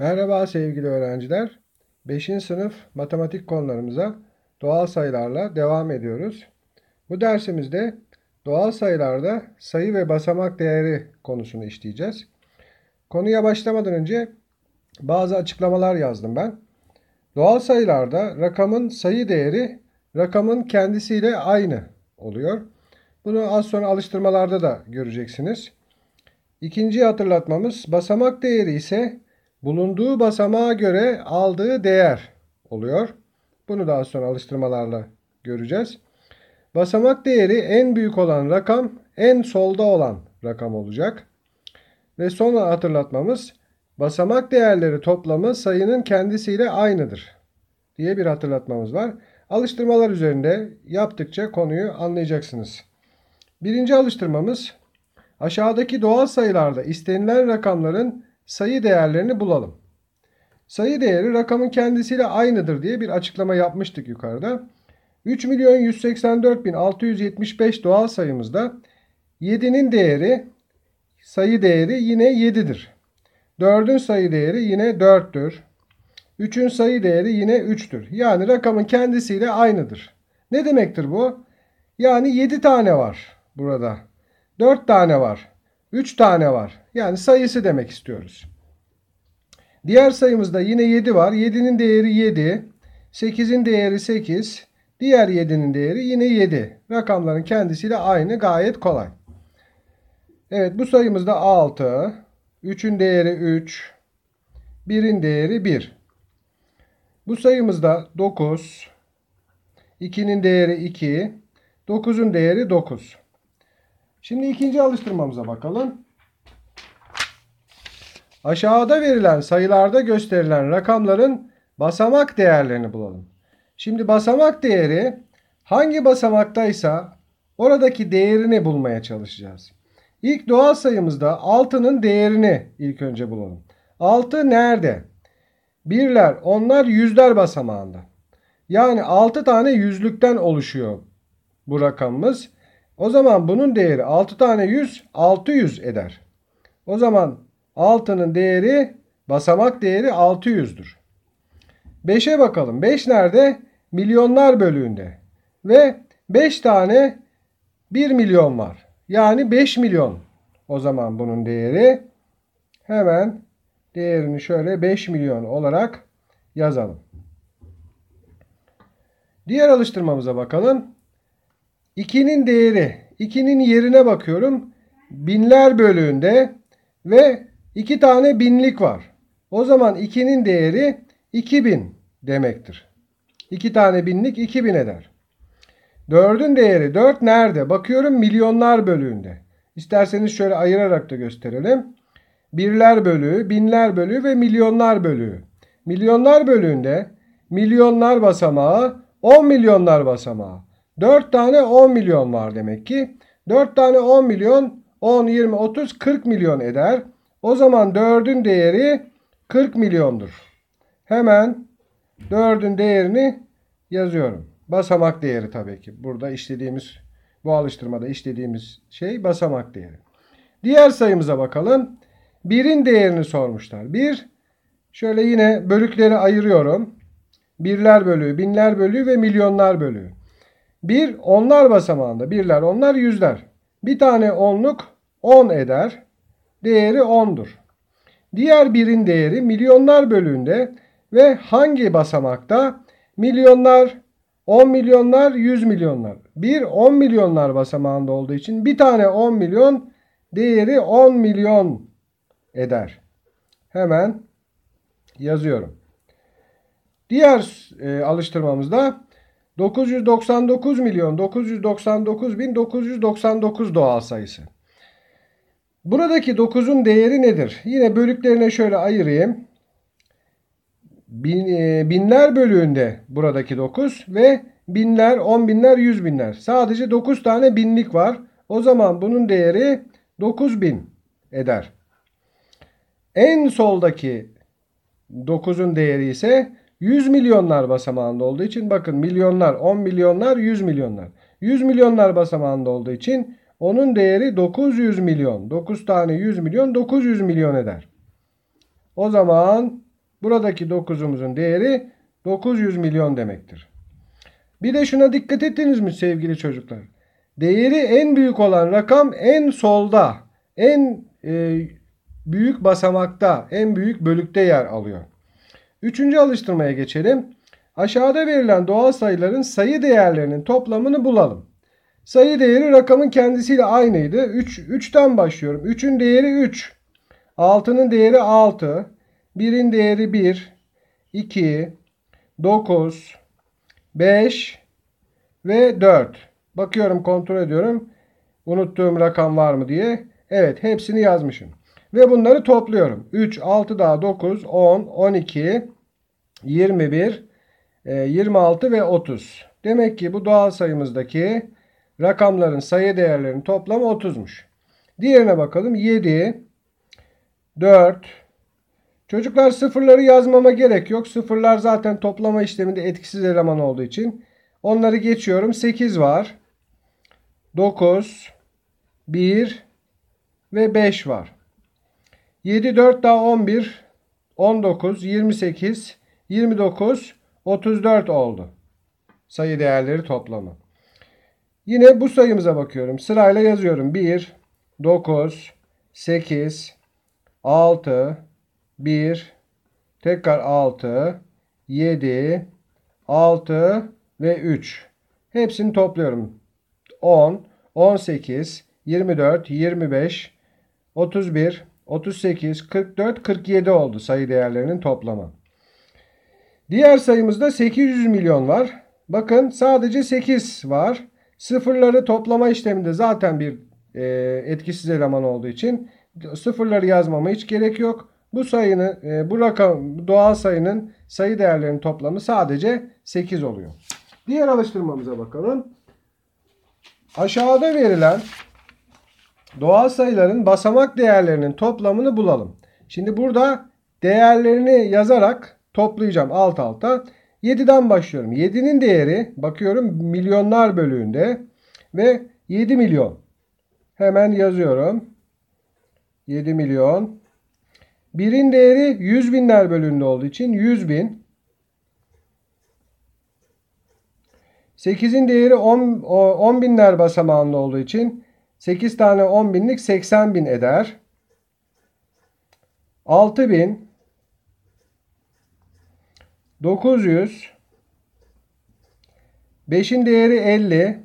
Merhaba sevgili öğrenciler. 5. sınıf matematik konularımıza doğal sayılarla devam ediyoruz. Bu dersimizde doğal sayılarda sayı ve basamak değeri konusunu işleyeceğiz. Konuya başlamadan önce bazı açıklamalar yazdım ben. Doğal sayılarda rakamın sayı değeri rakamın kendisiyle aynı oluyor. Bunu az sonra alıştırmalarda da göreceksiniz. İkinci hatırlatmamız basamak değeri ise bulunduğu basamağa göre aldığı değer oluyor. Bunu daha sonra alıştırmalarla göreceğiz. Basamak değeri en büyük olan rakam en solda olan rakam olacak. Ve son hatırlatmamız basamak değerleri toplamı sayının kendisiyle aynıdır diye bir hatırlatmamız var. Alıştırmalar üzerinde yaptıkça konuyu anlayacaksınız. Birinci alıştırmamız aşağıdaki doğal sayılarda istenilen rakamların sayı değerlerini bulalım. Sayı değeri rakamın kendisiyle aynıdır diye bir açıklama yapmıştık yukarıda. 3 milyon 184 bin 675 doğal sayımızda 7'nin değeri sayı değeri yine 7'dir. 4'ün sayı değeri yine 4'tür. 3'ün sayı değeri yine 3'tür. Yani rakamın kendisiyle aynıdır. Ne demektir bu? Yani 7 tane var burada. 4 tane var. 3 tane var. Yani sayısı demek istiyoruz. Diğer sayımızda yine 7 var. 7'nin değeri 7. 8'in değeri 8. Diğer 7'nin değeri yine 7. Rakamların kendisiyle aynı gayet kolay. Evet bu sayımızda 6. 3'ün değeri 3. 1'in değeri 1. Bu sayımızda 9. 2'nin değeri 2. 9'un değeri 9. Şimdi ikinci alıştırmamıza bakalım. Aşağıda verilen sayılarda gösterilen rakamların basamak değerlerini bulalım. Şimdi basamak değeri hangi basamaktaysa oradaki değerini bulmaya çalışacağız. İlk doğal sayımızda 6'nın değerini ilk önce bulalım. 6 nerede? Birler, onlar yüzler basamağında. Yani 6 tane yüzlükten oluşuyor bu rakamımız. O zaman bunun değeri 6 tane 100 600 eder. O zaman altının değeri basamak değeri 600'dür. 5'e bakalım. 5 nerede? Milyonlar bölüğünde. Ve 5 tane 1 milyon var. Yani 5 milyon. O zaman bunun değeri hemen değerini şöyle 5 milyon olarak yazalım. Diğer alıştırmamıza bakalım. 2'nin değeri 2'nin yerine bakıyorum. Binler bölüğünde ve 2 tane binlik var. O zaman 2'nin değeri 2000 demektir. 2 tane binlik 2000 eder. 4'ün değeri 4 nerede? Bakıyorum milyonlar bölüğünde. İsterseniz şöyle ayırarak da gösterelim. Birler bölüğü, binler bölüğü ve milyonlar bölüğü. Milyonlar bölüğünde milyonlar basamağı 10 milyonlar basamağı. 4 tane 10 milyon var demek ki. 4 tane 10 milyon 10, 20, 30, 40 milyon eder. O zaman 4'ün değeri 40 milyondur. Hemen 4'ün değerini yazıyorum. Basamak değeri tabii ki. Burada işlediğimiz, bu alıştırmada işlediğimiz şey basamak değeri. Diğer sayımıza bakalım. 1'in değerini sormuşlar. 1, şöyle yine bölükleri ayırıyorum. Birler bölüğü, binler bölüğü ve milyonlar bölüğü. Bir onlar basamağında. Birler, onlar, yüzler. Bir tane onluk on eder. Değeri ondur Diğer birin değeri milyonlar bölüğünde ve hangi basamakta? Milyonlar, on milyonlar, yüz milyonlar. Bir on milyonlar basamağında olduğu için bir tane on milyon değeri on milyon eder. Hemen yazıyorum. Diğer e, alıştırmamızda 999 milyon 999 bin 999 doğal sayısı. Buradaki 9'un değeri nedir? Yine bölüklerine şöyle ayırayım. Bin, e, binler bölüğünde buradaki 9 ve binler, on binler, yüz binler. Sadece 9 tane binlik var. O zaman bunun değeri 9000 eder. En soldaki 9'un değeri ise 100 milyonlar basamağında olduğu için bakın milyonlar 10 milyonlar 100 milyonlar. 100 milyonlar basamağında olduğu için onun değeri 900 milyon. 9 tane 100 milyon 900 milyon eder. O zaman buradaki 9'umuzun değeri 900 milyon demektir. Bir de şuna dikkat ettiniz mi sevgili çocuklar? Değeri en büyük olan rakam en solda, en e, büyük basamakta, en büyük bölükte yer alıyor. Üçüncü alıştırmaya geçelim. Aşağıda verilen doğal sayıların sayı değerlerinin toplamını bulalım. Sayı değeri rakamın kendisiyle aynıydı. 3, 3'ten başlıyorum. 3'ün değeri 3. 6'nın değeri 6. 1'in değeri 1. 2. 9. 5. Ve 4. Bakıyorum kontrol ediyorum. Unuttuğum rakam var mı diye. Evet hepsini yazmışım. Ve bunları topluyorum. 3, 6 daha 9, 10, 12, 21, 26 ve 30. Demek ki bu doğal sayımızdaki rakamların sayı değerlerinin toplamı 30'muş. Diğerine bakalım. 7, 4. Çocuklar sıfırları yazmama gerek yok. Sıfırlar zaten toplama işleminde etkisiz eleman olduğu için. Onları geçiyorum. 8 var. 9, 1 ve 5 var. 7 4 daha 11 19 28 29 34 oldu. Sayı değerleri toplamı. Yine bu sayımıza bakıyorum. Sırayla yazıyorum. 1 9 8 6 1 tekrar 6 7 6 ve 3. Hepsini topluyorum. 10 18 24 25 31 38, 44, 47 oldu sayı değerlerinin toplamı. Diğer sayımızda 800 milyon var. Bakın sadece 8 var. Sıfırları toplama işleminde zaten bir e, etkisiz eleman olduğu için sıfırları yazmama hiç gerek yok. Bu sayının, e, bu rakam, doğal sayının sayı değerlerinin toplamı sadece 8 oluyor. Diğer alıştırmamıza bakalım. Aşağıda verilen doğal sayıların basamak değerlerinin toplamını bulalım. Şimdi burada değerlerini yazarak toplayacağım alt alta. 7'den başlıyorum. 7'nin değeri bakıyorum milyonlar bölüğünde ve 7 milyon. Hemen yazıyorum. 7 milyon. 1'in değeri 100 binler bölüğünde olduğu için 100 bin. 8'in değeri 10, 10 binler basamağında olduğu için 8 tane 10 binlik 80 bin eder. 6 bin 900 5'in değeri 50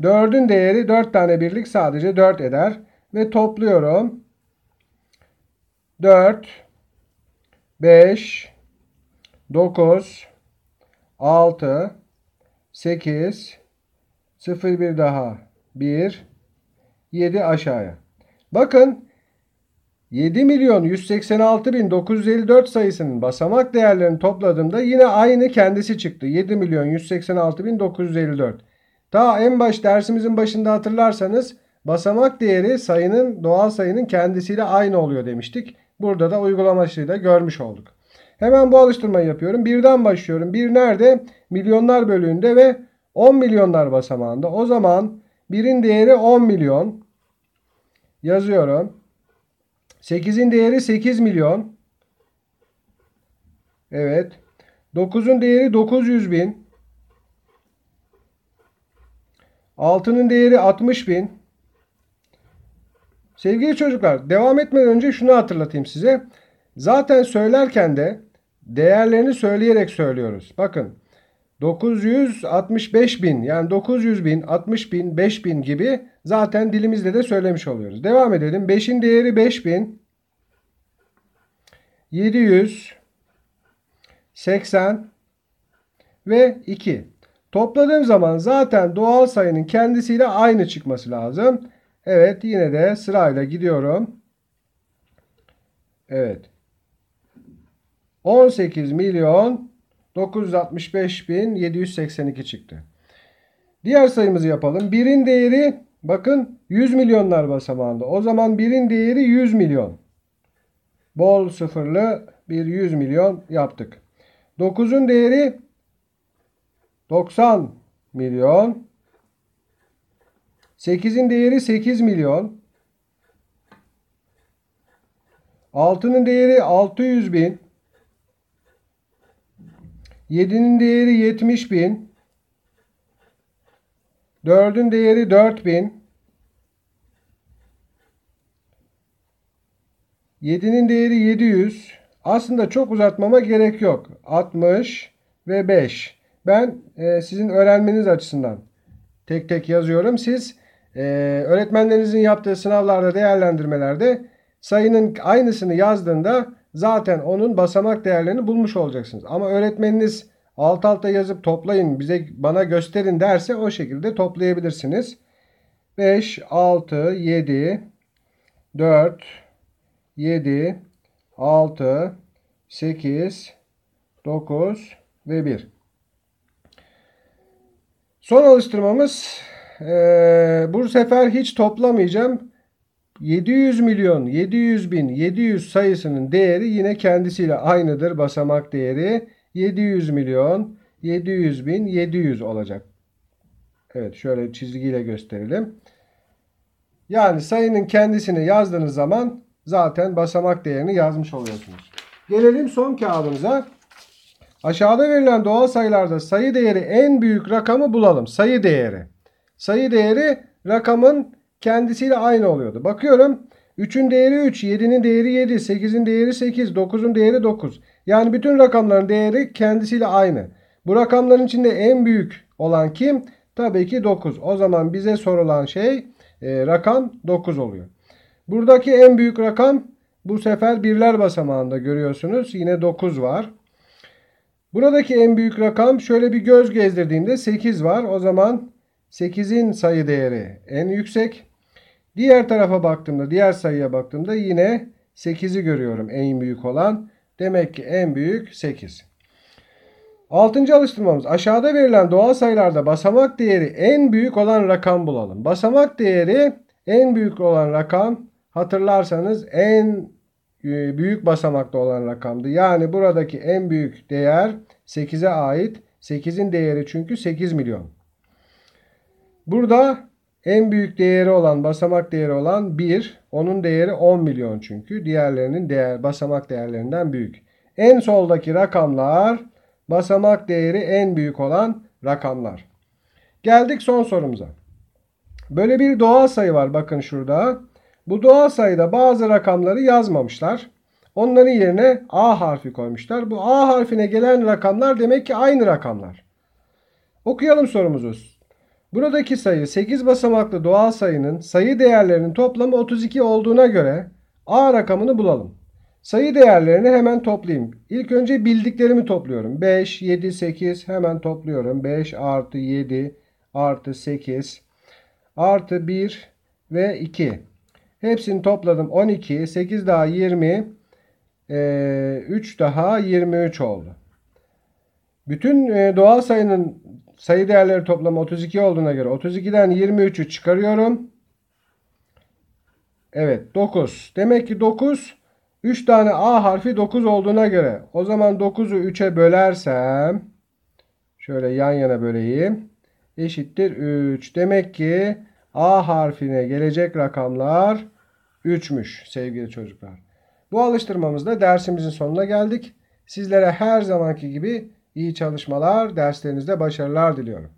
4'ün değeri 4 tane birlik sadece 4 eder. Ve topluyorum. 4 5 9 6 8 0 1 daha 1, 7 aşağıya. Bakın 7 milyon 186 bin 954 sayısının basamak değerlerini topladığımda yine aynı kendisi çıktı. 7 milyon 186 bin 954. Ta en baş dersimizin başında hatırlarsanız basamak değeri sayının doğal sayının kendisiyle aynı oluyor demiştik. Burada da uygulamasıyla görmüş olduk. Hemen bu alıştırmayı yapıyorum. Birden başlıyorum. Bir nerede? Milyonlar bölüğünde ve 10 milyonlar basamağında. O zaman 1'in değeri 10 milyon. Yazıyorum. 8'in değeri 8 milyon. Evet. 9'un değeri 900 bin. 6'nın değeri 60 bin. Sevgili çocuklar devam etmeden önce şunu hatırlatayım size. Zaten söylerken de değerlerini söyleyerek söylüyoruz. Bakın 965 bin yani 900 bin, 60 bin, 5 bin gibi zaten dilimizde de söylemiş oluyoruz. Devam edelim. 5'in değeri 5 bin. 700 80 ve 2. Topladığım zaman zaten doğal sayının kendisiyle aynı çıkması lazım. Evet yine de sırayla gidiyorum. Evet. 18 milyon 965.782 çıktı. Diğer sayımızı yapalım. Birin değeri bakın 100 milyonlar basamağında. O zaman birin değeri 100 milyon. Bol sıfırlı bir 100 milyon yaptık. 9'un değeri 90 milyon. 8'in değeri 8 milyon. 6'nın değeri 600 bin. 7'nin değeri 70 bin. 4'ün değeri 4 bin. 7'nin değeri 700. Aslında çok uzatmama gerek yok. 60 ve 5. Ben e, sizin öğrenmeniz açısından tek tek yazıyorum. Siz e, öğretmenlerinizin yaptığı sınavlarda değerlendirmelerde sayının aynısını yazdığında zaten onun basamak değerlerini bulmuş olacaksınız. Ama öğretmeniniz alt alta yazıp toplayın bize bana gösterin derse o şekilde toplayabilirsiniz. 5, 6, 7, 4, 7, 6, 8, 9 ve 1. Son alıştırmamız e, bu sefer hiç toplamayacağım. 700 milyon 700 bin 700 sayısının değeri yine kendisiyle aynıdır basamak değeri 700 milyon 700 bin 700 olacak. Evet şöyle çizgiyle gösterelim. Yani sayının kendisini yazdığınız zaman zaten basamak değerini yazmış oluyorsunuz. Gelelim son kağıdımıza. Aşağıda verilen doğal sayılarda sayı değeri en büyük rakamı bulalım. Sayı değeri. Sayı değeri rakamın kendisiyle aynı oluyordu. Bakıyorum 3'ün değeri 3, 7'nin değeri 7, 8'in değeri 8, 9'un değeri 9. Yani bütün rakamların değeri kendisiyle aynı. Bu rakamların içinde en büyük olan kim? Tabii ki 9. O zaman bize sorulan şey e, rakam 9 oluyor. Buradaki en büyük rakam bu sefer birler basamağında görüyorsunuz. Yine 9 var. Buradaki en büyük rakam şöyle bir göz gezdirdiğimde 8 var. O zaman 8'in sayı değeri en yüksek. Diğer tarafa baktığımda, diğer sayıya baktığımda yine 8'i görüyorum en büyük olan. Demek ki en büyük 8. Altıncı alıştırmamız aşağıda verilen doğal sayılarda basamak değeri en büyük olan rakam bulalım. Basamak değeri en büyük olan rakam hatırlarsanız en e, büyük basamakta olan rakamdı. Yani buradaki en büyük değer 8'e ait. 8'in değeri çünkü 8 milyon. Burada en büyük değeri olan basamak değeri olan 1. Onun değeri 10 milyon çünkü. Diğerlerinin değer basamak değerlerinden büyük. En soldaki rakamlar basamak değeri en büyük olan rakamlar. Geldik son sorumuza. Böyle bir doğal sayı var bakın şurada. Bu doğal sayıda bazı rakamları yazmamışlar. Onların yerine A harfi koymuşlar. Bu A harfine gelen rakamlar demek ki aynı rakamlar. Okuyalım sorumuzu. Buradaki sayı 8 basamaklı doğal sayının sayı değerlerinin toplamı 32 olduğuna göre A rakamını bulalım. Sayı değerlerini hemen toplayayım. İlk önce bildiklerimi topluyorum. 5, 7, 8 hemen topluyorum. 5 artı 7 artı 8 artı 1 ve 2. Hepsini topladım. 12, 8 daha 20, 3 e, daha 23 oldu. Bütün e, doğal sayının sayı değerleri toplamı 32 olduğuna göre 32'den 23'ü çıkarıyorum. Evet 9. Demek ki 9 3 tane A harfi 9 olduğuna göre o zaman 9'u 3'e bölersem şöyle yan yana böleyim. Eşittir 3. Demek ki A harfine gelecek rakamlar 3'müş sevgili çocuklar. Bu alıştırmamızda dersimizin sonuna geldik. Sizlere her zamanki gibi İyi çalışmalar, derslerinizde başarılar diliyorum.